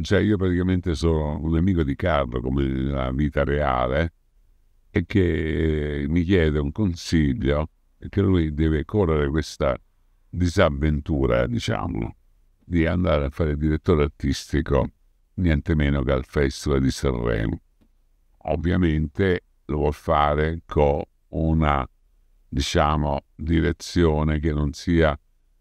Cioè io praticamente sono un amico di Carlo come nella vita reale e che eh, mi chiede un consiglio che lui deve correre questa disavventura, diciamo, di andare a fare direttore artistico niente meno che al Festival di Sanremo. Ovviamente lo vuol fare con una, diciamo, direzione che non sia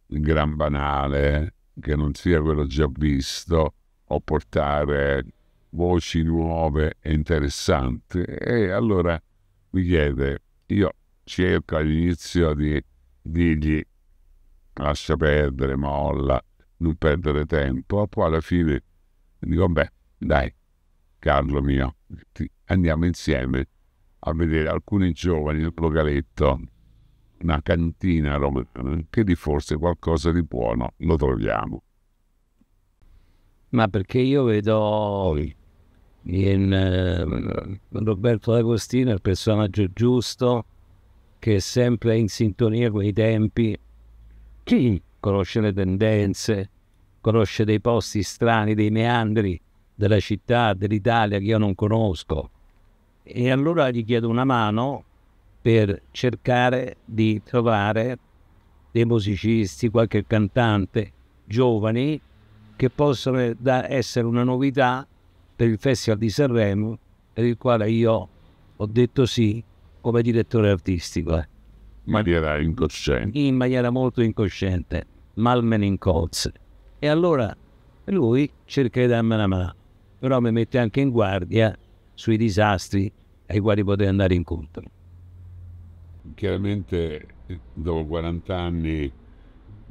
il gran banale, che non sia quello già visto, o portare voci nuove e interessanti. E allora mi chiede, io cerco all'inizio di dirgli lascia perdere, molla, non perdere tempo, poi alla fine dico, beh, dai, Carlo mio, andiamo insieme a vedere alcuni giovani del localetto, una cantina romana, che di forse qualcosa di buono lo troviamo ma perché io vedo in eh, Roberto D'Agostino il personaggio giusto che è sempre in sintonia con i tempi, Chi? conosce le tendenze, conosce dei posti strani, dei meandri della città, dell'Italia che io non conosco. E allora gli chiedo una mano per cercare di trovare dei musicisti, qualche cantante giovani che possono eh, essere una novità per il Festival di Sanremo, per il quale io ho detto sì come direttore artistico. Eh. In maniera incosciente. In maniera molto incosciente, malmen in cozze. E allora lui cerca di darmi una mano, però mi mette anche in guardia sui disastri ai quali potrei andare incontro. Chiaramente eh, dopo 40 anni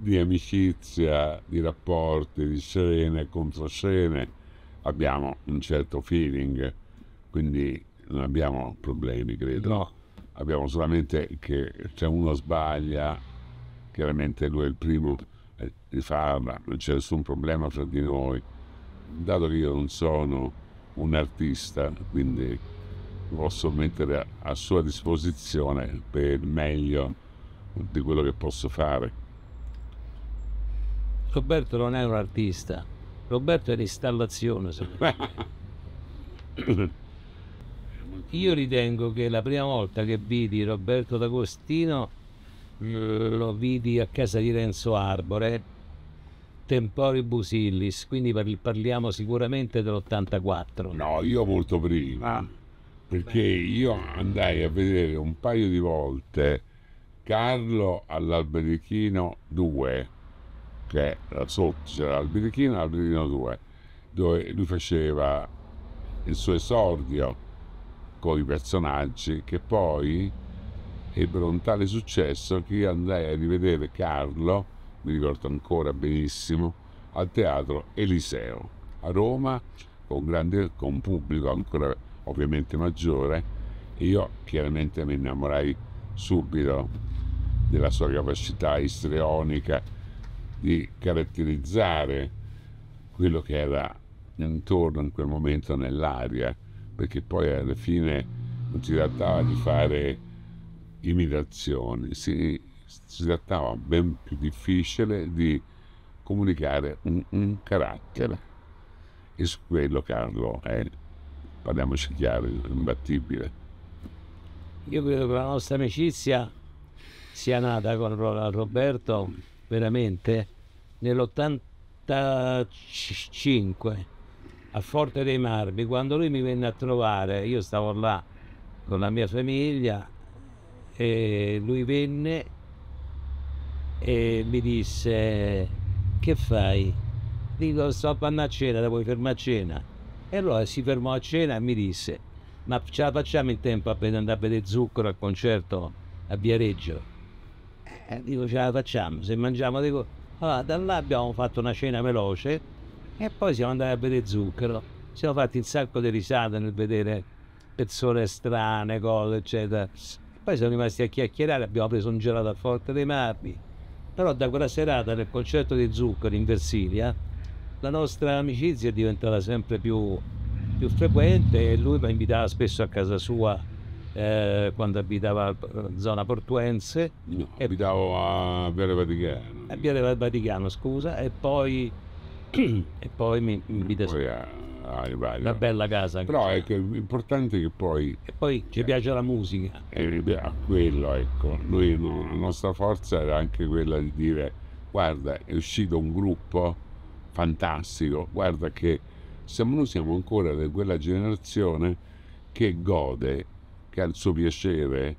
di amicizia, di rapporti, di serene e contrassene, abbiamo un certo feeling, quindi non abbiamo problemi, credo. No. Abbiamo solamente che se uno sbaglia, chiaramente lui è il primo a eh, rifarla, non c'è nessun problema fra di noi. Dato che io non sono un artista, quindi posso mettere a sua disposizione per il meglio di quello che posso fare. Roberto non è un artista, Roberto è l'installazione, Io ritengo che la prima volta che vidi Roberto D'Agostino eh, lo vidi a casa di Renzo Arbore, Tempori Busillis, quindi parliamo sicuramente dell'84. No, io molto prima, ah. perché io andai a vedere un paio di volte Carlo all'Alberichino 2 che era sotto c'era l'Albirichino e l'Albirichino 2, dove lui faceva il suo esordio con i personaggi che poi ebbero un tale successo che io andai a rivedere Carlo, mi ricordo ancora benissimo, al teatro Eliseo a Roma con, grande, con pubblico ancora ovviamente maggiore e io chiaramente mi innamorai subito della sua capacità istrionica di caratterizzare quello che era intorno in quel momento nell'aria, perché poi alla fine non si trattava di fare imitazioni, si, si trattava ben più difficile di comunicare un, un carattere. E su quello Carlo è, eh, parliamoci chiaro, imbattibile. Io credo che la nostra amicizia sia nata con Roberto veramente nell'85 a Forte dei Marmi, quando lui mi venne a trovare, io stavo là con la mia famiglia e lui venne e mi disse che fai? Dico sto andando a cena, la vuoi fermare a cena? E allora si fermò a cena e mi disse ma ce la facciamo in tempo appena andare a vedere Zucchero al concerto a Viareggio? eh, dico ce la facciamo, se mangiamo dico, allora ah, da là abbiamo fatto una cena veloce e poi siamo andati a bere Zucchero, siamo fatti un sacco di risate nel vedere persone strane, cose eccetera, poi siamo rimasti a chiacchierare, abbiamo preso un gelato a Forte dei Marmi, però da quella serata nel concerto di Zucchero in Versilia la nostra amicizia è diventata sempre più, più frequente e lui mi invitava spesso a casa sua eh, quando abitava in eh, zona portuense. No, e... abitavo a Viale Vaticano. A Viale Vaticano, scusa, e poi, e poi mi invita su. Una bella casa. Però è che l'importante è che poi... E poi ci piace la musica. E, eh, ah, quello, ecco. Noi, la nostra forza era anche quella di dire guarda, è uscito un gruppo fantastico, guarda che siamo, noi siamo ancora di quella generazione che gode il suo piacere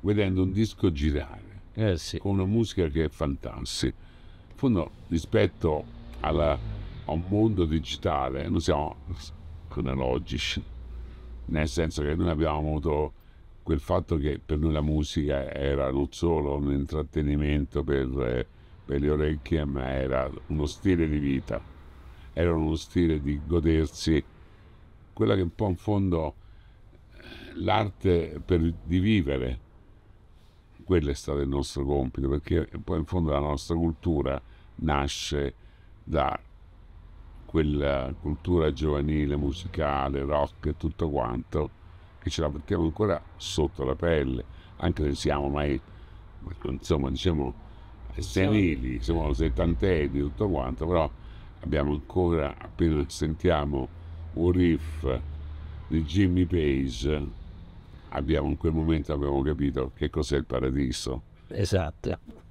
vedendo un disco girare eh sì. con una musica che è fantastica. In fondo, rispetto alla, a un mondo digitale, noi siamo cronologici, nel senso che noi abbiamo avuto quel fatto che per noi la musica era non solo un intrattenimento per, per le orecchie, ma era uno stile di vita, era uno stile di godersi quella che un po' in fondo l'arte per, di vivere. Quello è stato il nostro compito, perché poi in fondo la nostra cultura nasce da quella cultura giovanile, musicale, rock e tutto quanto, che ce la mettiamo ancora sotto la pelle, anche se siamo mai, insomma, diciamo, senili, siamo settantenni, tutto quanto, però abbiamo ancora, appena sentiamo un riff di Jimmy Page, abbiamo in quel momento abbiamo capito che cos'è il paradiso. Esatto.